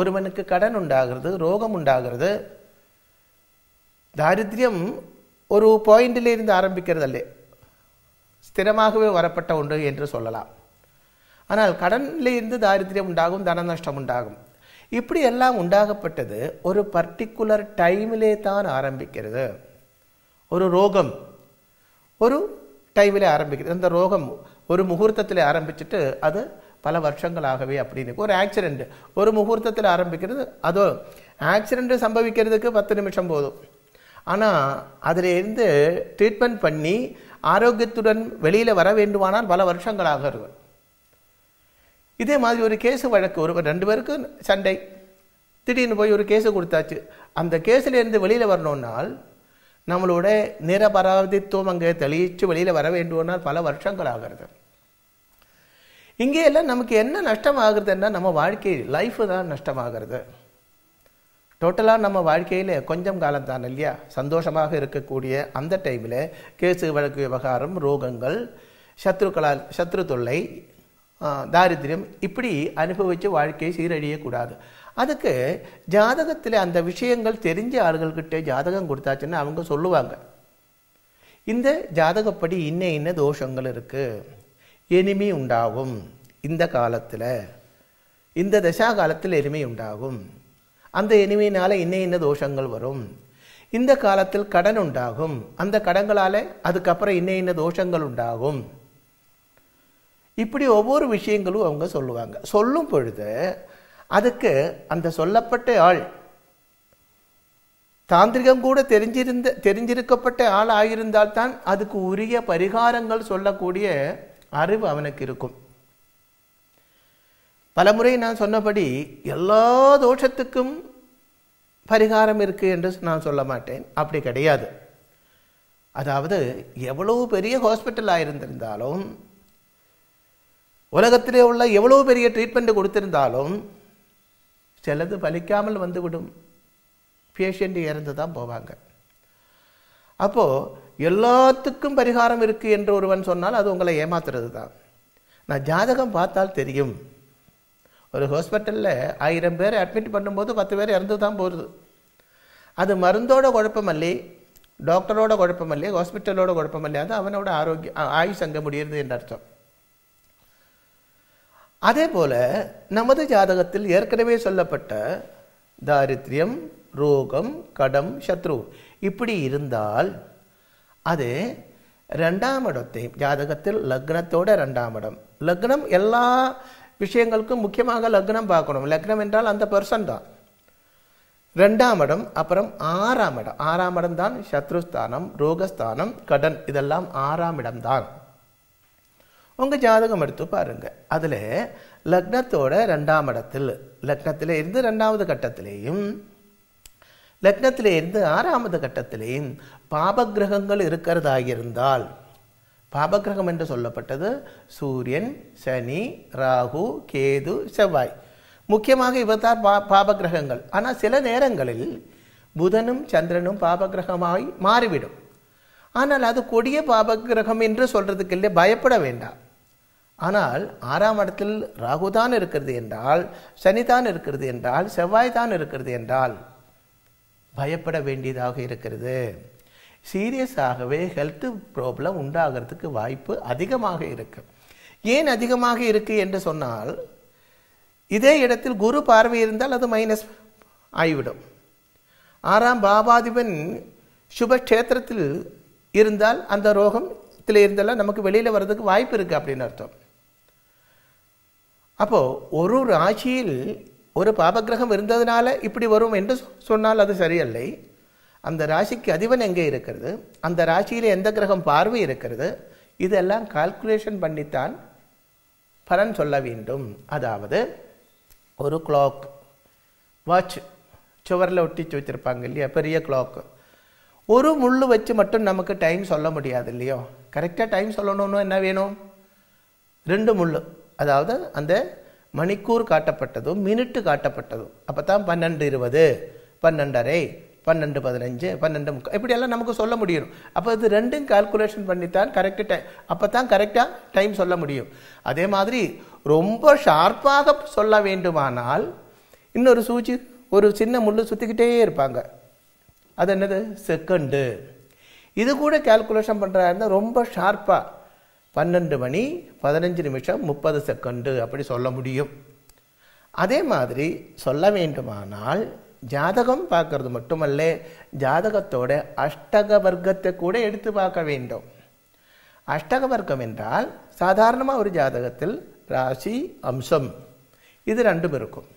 ஒருவனுக்கு கடன் உண்டாகிறது ரோகம் உண்டாகிறது தாரித்யம் ஒரு பாயிண்டிலிருந்து ஆரம்பிக்கிறது அல்ல ஸ்திரமாகவே வரப்பட்ட ஒன்று என்று சொல்லலாம் ஆனால் இருந்து தாரித்யம் உண்டாகும் தன நஷ்டம் உண்டாகும் இப்படி எல்லாம் உண்டாகப்பட்டது ஒரு பர்டிகுலர் டைமிலே தான் ஆரம்பிக்கிறது ஒரு ரோகம் ஒரு டைமிலே ஆரம்பிக்கிறது அந்த ரோகம் ஒரு முகூர்த்தத்தில் ஆரம்பிச்சுட்டு அது பல வருஷங்களாகவே அப்படின்னு ஒரு ஆக்சிடெண்ட் ஒரு முகூர்த்தத்தில் ஆரம்பிக்கிறது அதோ ஆக்சிடெண்ட் சம்பவிக்கிறதுக்கு பத்து நிமிஷம் போதும் ஆனால் அதில் இருந்து ட்ரீட்மெண்ட் பண்ணி ஆரோக்கியத்துடன் வெளியில் வர வேண்டுமானால் பல வருஷங்களாக இருக்கும் இதே மாதிரி ஒரு கேஸு வழக்கு ஒரு ரெண்டு பேருக்கு சண்டை திடீர்னு போய் ஒரு கேஸு கொடுத்தாச்சு அந்த கேஸிலேருந்து வெளியில் வரணுன்னால் நம்மளோட நிரபராதித்துவம் அங்கே தெளிச்சு வெளியில் வர வேண்டுமானால் பல வருஷங்கள் ஆகிறது இங்கே எல்லாம் நமக்கு என்ன நஷ்டமாகிறதுன்னா நம்ம வாழ்க்கை லைஃபு தான் நஷ்டமாகிறது டோட்டலாக நம்ம வாழ்க்கையில் கொஞ்சம் காலம் தான் இல்லையா சந்தோஷமாக இருக்கக்கூடிய அந்த டைமில் கேசு வழக்கு விவகாரம் ரோகங்கள் சத்ருக்களால் சத்ரு தொல்லை தாரித்திரியம் இப்படி அனுபவித்து வாழ்க்கையை சீரழியக்கூடாது அதுக்கு ஜாதகத்தில் அந்த விஷயங்கள் தெரிஞ்ச ஆளுகள்கிட்ட ஜாதகம் கொடுத்தாச்சுன்னா அவங்க சொல்லுவாங்க இந்த ஜாதகப்படி இன்ன இன்ன தோஷங்கள் இருக்குது எனிமை உண்டாகும் இந்த காலத்தில் இந்த தசா காலத்தில் எளிமை உண்டாகும் அந்த எனிமையினால் என்ன என்ன தோஷங்கள் வரும் இந்த காலத்தில் கடன் உண்டாகும் அந்த கடங்களால் அதுக்கப்புறம் என்ன என்ன தோஷங்கள் உண்டாகும் இப்படி ஒவ்வொரு விஷயங்களும் அவங்க சொல்லுவாங்க சொல்லும் பொழுது அதுக்கு அந்த சொல்லப்பட்ட ஆள் தாந்திரிகம் கூட தெரிஞ்சிருந்த தெரிஞ்சிருக்கப்பட்ட ஆள் ஆகியிருந்தால்தான் அதுக்கு உரிய பரிகாரங்கள் சொல்லக்கூடிய அறிவு அவனுக்கு இருக்கும் பலமுறை நான் சொன்னபடி எல்லா தோஷத்துக்கும் பரிகாரம் இருக்குது என்று நான் சொல்ல மாட்டேன் அப்படி கிடையாது அதாவது எவ்வளவு பெரிய ஹாஸ்பிட்டல் ஆகிருந்திருந்தாலும் உலகத்திலே உள்ள எவ்வளோ பெரிய ட்ரீட்மெண்ட் கொடுத்திருந்தாலும் சிலது பலிக்காமல் வந்துவிடும் பேஷண்ட் இறந்து தான் போவாங்க அப்போது எல்லாத்துக்கும் பரிகாரம் இருக்குது என்று ஒருவன் சொன்னால் அது உங்களை ஏமாத்துறது தான் நான் ஜாதகம் பார்த்தால் தெரியும் ஒரு ஹாஸ்பிட்டலில் ஆயிரம் பேர் அட்மிட் பண்ணும்போது பத்து பேர் இறந்து தான் போகுது அது மருந்தோட குழப்பமல்லி டாக்டரோட குழப்பமல்லி ஹாஸ்பிட்டலோட குழப்பமல்லி அது அவனோட ஆரோக்கியம் ஆயுஷ் அங்க முடியுது என்று அர்த்தம் அதே போல் நமது ஜாதகத்தில் ஏற்கனவே சொல்லப்பட்ட தாரித்யம் ரோகம் கடம் சத்ரு இப்படி இருந்தால் அது ரெண்டாம் இடத்தையும் ஜாதகத்தில் லக்னத்தோட ரெண்டாம் இடம் லக்னம் எல்லா விஷயங்களுக்கும் முக்கியமாக லக்னம் பார்க்கணும் லக்னம் என்றால் அந்த பர்சன் தான் ரெண்டாம் இடம் அப்புறம் ஆறாம் இடம் ஆறாம் இடம் தான் சத்ருஸ்தானம் ரோகஸ்தானம் கடன் இதெல்லாம் ஆறாம் இடம் தான் உங்கள் ஜாதகம் எடுத்து பாருங்கள் அதில் லக்னத்தோட ரெண்டாம் இடத்தில் லக்னத்தில் இருந்து ரெண்டாவது கட்டத்திலேயும் லக்னத்திலே இருந்து ஆறாவது கட்டத்திலேயும் பாபகிரகங்கள் இருக்கிறதாக இருந்தால் பாபகிரகம் என்று சொல்லப்பட்டது சூரியன் சனி ராகு கேது செவ்வாய் முக்கியமாக இவர்தான் பா பாபகிரகங்கள் ஆனால் சில நேரங்களில் புதனும் சந்திரனும் பாபகிரகமாய் மாறிவிடும் ஆனால் அது கொடிய பாபகிரகம் என்று சொல்றதுக்கு இல்லை பயப்பட வேண்டாம் ஆனால் ஆறாம் இடத்தில் ராகுதான் தான் இருக்கிறது என்றால் சனிதான் இருக்கிறது என்றால் செவ்வாய் தான் இருக்கிறது என்றால் பயப்பட வேண்டியதாக இருக்கிறது சீரியஸாகவே ஹெல்த் ப்ராப்ளம் உண்டாகிறதுக்கு வாய்ப்பு அதிகமாக இருக்குது ஏன் அதிகமாக இருக்குது என்று சொன்னால் இதே இடத்தில் குரு பார்வை இருந்தால் அது மைனஸ் ஆகிவிடும் ஆறாம் பாபாதிபன் சுபக்ஷேத்திரத்தில் இருந்தால் அந்த ரோகத்தில் இருந்தாலும் நமக்கு வெளியில் வர்றதுக்கு வாய்ப்பு இருக்குது அப்படின்னு அர்த்தம் அப்போது ஒரு ராசியில் ஒரு பாபகிரகம் இருந்ததுனால இப்படி வரும் என்று சொன்னால் அது சரியில்லை அந்த ராசிக்கு அதிபன் எங்கே இருக்கிறது அந்த ராசியில் எந்த கிரகம் பார்வை இருக்கிறது இதெல்லாம் கால்குலேஷன் பண்ணித்தான் பலன் சொல்ல வேண்டும் அதாவது ஒரு கிளாக் வாட்ச் சுவரில் ஒட்டிச்சு வச்சுருப்பாங்க இல்லையா பெரிய கிளாக்கு ஒரு முள் வச்சு மட்டும் நமக்கு டைம் சொல்ல முடியாது இல்லையோ கரெக்டாக டைம் சொல்லணும்னு என்ன வேணும் ரெண்டு முள் அதாவது அந்த மணிக்கூர் காட்டப்பட்டதும் மினிட்டு காட்டப்பட்டதும் அப்போ தான் பன்னெண்டு இருபது பன்னெண்டரை பன்னெண்டு பதினஞ்சு பன்னெண்டு முக்கால் இப்படியெல்லாம் நமக்கு சொல்ல முடியும் அப்போ இது ரெண்டும் கால்குலேஷன் பண்ணித்தான் கரெக்டு டைம் அப்போ தான் கரெக்டாக டைம் சொல்ல முடியும் அதே மாதிரி ரொம்ப ஷார்ப்பாக சொல்ல வேண்டுமானால் இன்னொரு சூச்சி ஒரு சின்ன முள் சுற்றிக்கிட்டே இருப்பாங்க அது என்னது செகண்டு இது கூட கால்குலேஷன் பண்ணுறாருந்தால் ரொம்ப ஷார்ப்பாக பன்னெண்டு மணி பதினஞ்சு நிமிஷம் முப்பது செகண்டு அப்படி சொல்ல முடியும் அதே மாதிரி சொல்ல வேண்டுமானால் ஜாதகம் பார்க்கறது மட்டுமல்ல ஜாதகத்தோட அஷ்டக வர்க்கத்தை கூட எடுத்து பார்க்க வேண்டும் அஷ்டக வர்க்கம் என்றால் சாதாரணமாக ஒரு ஜாதகத்தில் ராசி அம்சம் இது ரெண்டும் இருக்கும்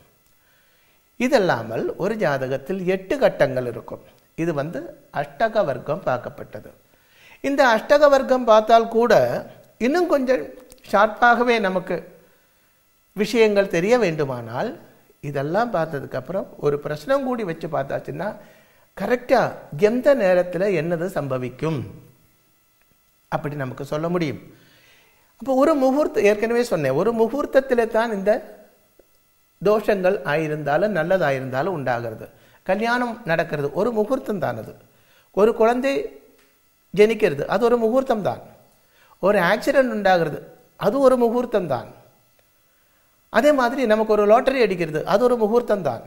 இதல்லாமல் ஒரு ஜாதகத்தில் எட்டு கட்டங்கள் இருக்கும் இது வந்து அஷ்டக வர்க்கம் பார்க்கப்பட்டது இந்த அஷ்டக வர்க்கம் பார்த்தால் கூட இன்னும் கொஞ்சம் ஷார்ப்பாகவே நமக்கு விஷயங்கள் தெரிய வேண்டுமானால் இதெல்லாம் பார்த்ததுக்கப்புறம் ஒரு பிரச்சனம் கூடி வச்சு பார்த்தாச்சுன்னா கரெக்டாக எந்த நேரத்தில் என்னது சம்பவிக்கும் அப்படி நமக்கு சொல்ல முடியும் அப்போ ஒரு முகூர்த்தம் ஏற்கனவே சொன்னேன் ஒரு முகூர்த்தத்தில் தான் இந்த தோஷங்கள் ஆயிருந்தாலும் நல்லதாயிருந்தாலும் உண்டாகிறது கல்யாணம் நடக்கிறது ஒரு முகூர்த்தம் தான் அது ஒரு குழந்தை ஜனிக்கிறது அது ஒரு முகூர்த்தம் தான் ஒரு ஆக்சிடெண்ட் உண்டாகிறது அது ஒரு முகூர்த்தம் தான் அதே மாதிரி நமக்கு ஒரு லாட்டரி அடிக்கிறது அது ஒரு முகூர்த்தம் தான்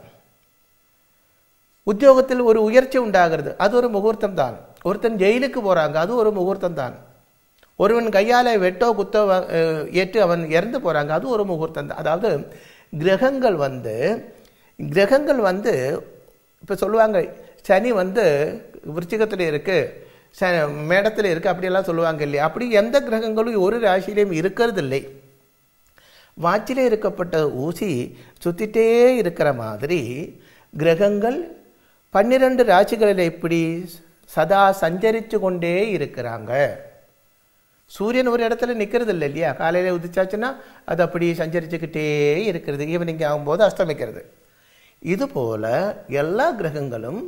உத்தியோகத்தில் ஒரு உயர்ச்சி உண்டாகிறது அது ஒரு முகூர்த்தம் தான் ஒருத்தன் ஜெயிலுக்கு போகிறாங்க அது ஒரு முகூர்த்தம் தான் ஒருவன் கையால் வெட்டோ குத்தோ ஏற்று அவன் இறந்து போகிறாங்க அது ஒரு முகூர்த்தம் தான் அதாவது கிரகங்கள் வந்து கிரகங்கள் வந்து இப்போ சொல்லுவாங்க சனி வந்து விருச்சிகத்தில் இருக்குது ச மேடத்தில் இருக்க அப்படியெல்லாம் சொல்லுவாங்க இல்லையா அப்படி எந்த கிரகங்களும் ஒரு ராசியிலையும் இருக்கிறதில்லை வாட்சிலே இருக்கப்பட்ட ஊசி சுற்றிட்டே இருக்கிற மாதிரி கிரகங்கள் பன்னிரண்டு ராசிகளில் இப்படி சதா சஞ்சரித்து கொண்டே இருக்கிறாங்க சூரியன் ஒரு இடத்துல நிற்கிறது இல்லை இல்லையா காலையில் உதிச்சாச்சுன்னா அது அப்படி சஞ்சரிச்சுக்கிட்டே இருக்கிறது ஈவினிங் ஆகும்போது அஸ்தமிக்கிறது இதுபோல் எல்லா கிரகங்களும்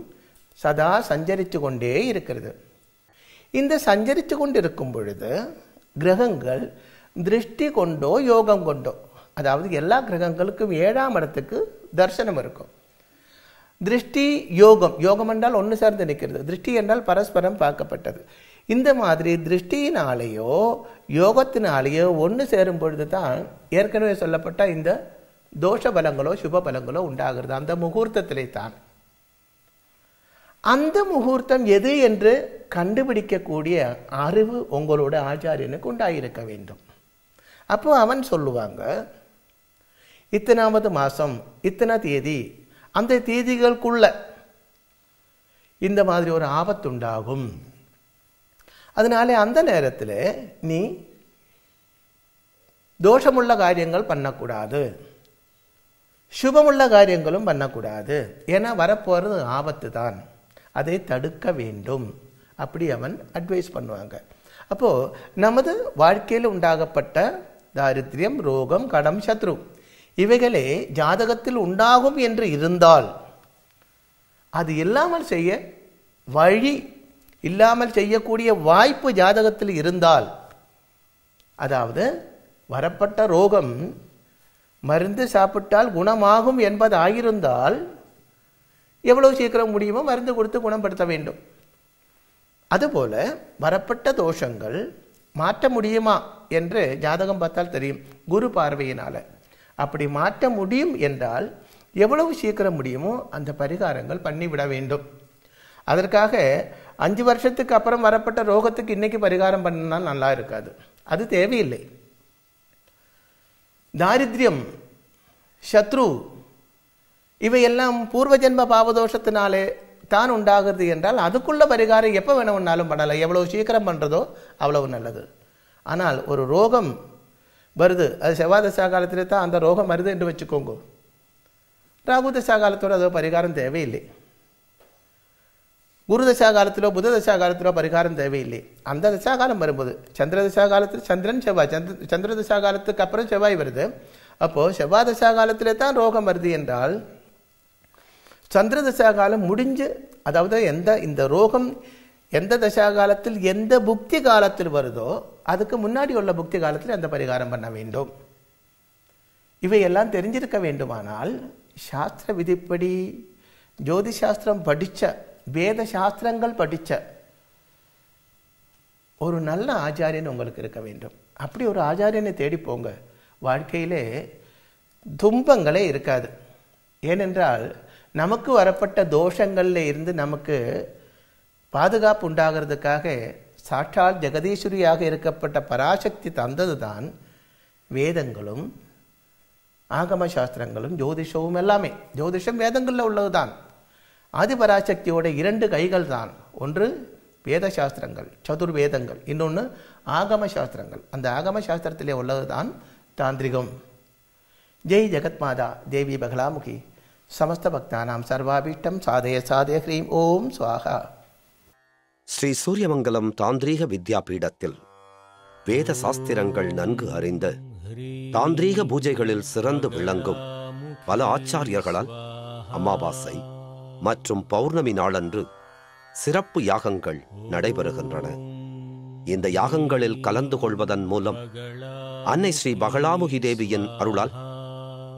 சதா சஞ்சரித்து கொண்டே இருக்கிறது இந்த சஞ்சரித்து கொண்டிருக்கும் பொழுது கிரகங்கள் திருஷ்டி கொண்டோ யோகம் கொண்டோ அதாவது எல்லா கிரகங்களுக்கும் ஏழாம் இடத்துக்கு தரிசனம் இருக்கும் திருஷ்டி யோகம் யோகம் என்றால் ஒன்று சேர்ந்து நிற்கிறது திருஷ்டி என்றால் பரஸ்பரம் பார்க்கப்பட்டது இந்த மாதிரி திருஷ்டியினாலேயோ யோகத்தினாலேயோ ஒன்று சேரும் பொழுது தான் ஏற்கனவே சொல்லப்பட்ட இந்த தோஷ பலங்களோ சுப பலங்களோ உண்டாகிறது அந்த முகூர்த்தத்திலே தான் அந்த முகூர்த்தம் எது என்று கண்டுபிடிக்கக்கூடிய அறிவு உங்களோட ஆச்சாரியனுக்கு உண்டாயிருக்க வேண்டும் அப்போ அவன் சொல்லுவாங்க இத்தனாவது மாதம் இத்தனை தேதி அந்த தேதிகளுக்குள்ள இந்த மாதிரி ஒரு ஆபத்துண்டாகும் அதனால அந்த நேரத்தில் நீ தோஷமுள்ள காரியங்கள் பண்ணக்கூடாது சுபமுள்ள காரியங்களும் பண்ணக்கூடாது ஏன்னா வரப்போகிறது ஆபத்து தான் அதை தடுக்க வேண்டும் அப்படி அவன் அட்வைஸ் பண்ணுவாங்க அப்போது நமது வாழ்க்கையில் உண்டாகப்பட்ட தாரித்யம் ரோகம் கடம் சத்ரு இவைகளே ஜாதகத்தில் உண்டாகும் என்று இருந்தால் அது இல்லாமல் செய்ய வழி இல்லாமல் செய்யக்கூடிய வாய்ப்பு ஜாதகத்தில் இருந்தால் அதாவது வரப்பட்ட ரோகம் மருந்து சாப்பிட்டால் குணமாகும் என்பதாயிருந்தால் எவ்வளோ சீக்கிரம் முடியுமோ மருந்து கொடுத்து குணப்படுத்த வேண்டும் அதுபோல் வரப்பட்ட தோஷங்கள் மாற்ற முடியுமா என்று ஜாதகம் பார்த்தால் தெரியும் குரு பார்வையினால் அப்படி மாற்ற முடியும் என்றால் எவ்வளவு சீக்கிரம் முடியுமோ அந்த பரிகாரங்கள் பண்ணிவிட வேண்டும் அதற்காக அஞ்சு வருஷத்துக்கு அப்புறம் வரப்பட்ட ரோகத்துக்கு இன்றைக்கி பரிகாரம் பண்ணால் நல்லா இருக்காது அது தேவையில்லை தாரித்யம் சத்ரு இவையெல்லாம் பூர்வ ஜென்ம பாவதோஷத்தினாலே தான் உண்டாகுது என்றால் அதுக்குள்ள பரிகாரம் எப்போ வேணும்னாலும் பண்ணலாம் எவ்வளோ சீக்கிரம் பண்ணுறதோ அவ்வளவு நல்லது ஆனால் ஒரு ரோகம் வருது அது செவ்வாதசா காலத்திலே தான் அந்த ரோகம் வருது என்று வச்சுக்கோங்க ராகு தசா காலத்தோட அது பரிகாரம் தேவையில்லை குரு தசா காலத்திலோ புத தசா காலத்திலோ பரிகாரம் தேவையில்லை அந்த தசா காலம் வரும்போது சந்திர தசா காலத்தில் சந்திரன் செவ்வாய் சந்திர சந்திர தசா காலத்துக்கு அப்புறம் செவ்வாய் வருது அப்போது செவ்வாய் தசா காலத்திலே தான் ரோகம் வருது என்றால் சந்திர தசாகாலம் முடிஞ்சு அதாவது எந்த இந்த ரோகம் எந்த தசாகாலத்தில் எந்த புக்தி காலத்தில் வருதோ அதுக்கு முன்னாடி உள்ள புக்தி காலத்தில் அந்த பரிகாரம் பண்ண வேண்டும் இவையெல்லாம் தெரிஞ்சிருக்க வேண்டுமானால் சாஸ்திர விதிப்படி ஜோதி சாஸ்திரம் படித்த வேத சாஸ்திரங்கள் படித்த ஒரு நல்ல ஆச்சாரியன் உங்களுக்கு இருக்க வேண்டும் அப்படி ஒரு ஆச்சாரியனை தேடி போங்க வாழ்க்கையிலே துன்பங்களே இருக்காது ஏனென்றால் நமக்கு வரப்பட்ட தோஷங்களில் இருந்து நமக்கு பாதுகாப்பு உண்டாகிறதுக்காக சாற்றால் ஜெகதீஸ்வரியாக இருக்கப்பட்ட பராசக்தி தந்தது தான் வேதங்களும் ஆகம சாஸ்திரங்களும் ஜோதிஷமும் எல்லாமே ஜோதிஷம் வேதங்களில் உள்ளது தான் ஆதிபராசக்தியோட இரண்டு கைகள் தான் ஒன்று வேத சாஸ்திரங்கள் சதுர்வேதங்கள் இன்னொன்று ஆகம சாஸ்திரங்கள் அந்த ஆகம சாஸ்திரத்திலே உள்ளது தான் தாந்திரிகம் ஜெய் ஜெகத்மாதா தேவி பகலாமுகி சமஸ்தபக்தானாம் சர்வாபீஷ்டம் சாதய சாதய ஹ்ரீம் ஓம் சுவாகா ஸ்ரீ சூரியமங்கலம் தாந்திரீக வித்யாபீடத்தில் வேத சாஸ்திரங்கள் நன்கு அறிந்து தாந்திரீக பூஜைகளில் சிறந்து விளங்கும் பல ஆச்சாரியர்களால் அமாவாசை மற்றும் பௌர்ணமி நாளன்று சிறப்பு யாகங்கள் நடைபெறுகின்றன இந்த யாகங்களில் கலந்து கொள்வதன் மூலம் அன்னை ஸ்ரீ பகலாமுகி தேவியின் அருளால்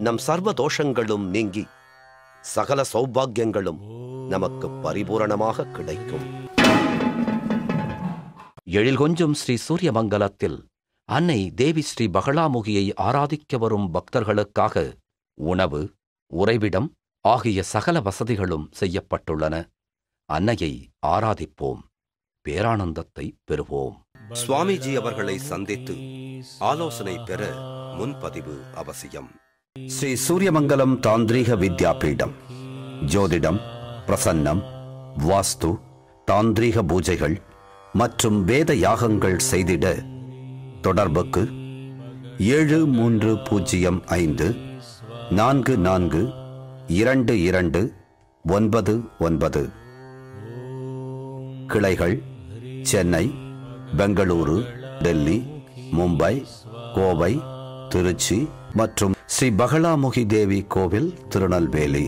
நம் சர்வ தோஷங்களும் நீங்கி சகல சௌபாகியங்களும் நமக்கு பரிபூரணமாக கிடைக்கும் எழில் கொஞ்சம் ஸ்ரீ சூரியமங்கலத்தில் அன்னை தேவி ஸ்ரீ பகலாமுகியை ஆராதிக்க வரும் பக்தர்களுக்காக உணவு உறைவிடம் ஆகிய சகல வசதிகளும் செய்யப்பட்டுள்ளன அன்னையை ஆராதிப்போம் பேரானந்தத்தை பெறுவோம் சுவாமிஜி அவர்களை சந்தித்து ஆலோசனை பெற முன்பதிவு அவசியம் ஸ்ரீ சூரியமங்கலம் தாந்திரீக வித்யாபீடம் ஜோதிடம் பிரசன்னம் வாஸ்து தாந்திரீக பூஜைகள் மற்றும் வேத யாகங்கள் செய்திட தொடர்புக்கு ஏழு மூன்று பூஜ்ஜியம் ஐந்து நான்கு நான்கு இரண்டு இரண்டு ஒன்பது ஒன்பது கிளைகள் சென்னை பெங்களூரு டெல்லி மும்பை கோவை திருச்சி மற்றும் ஸ்ரீ பகலாமுகி தேவி கோவில் திருநெல்வேலி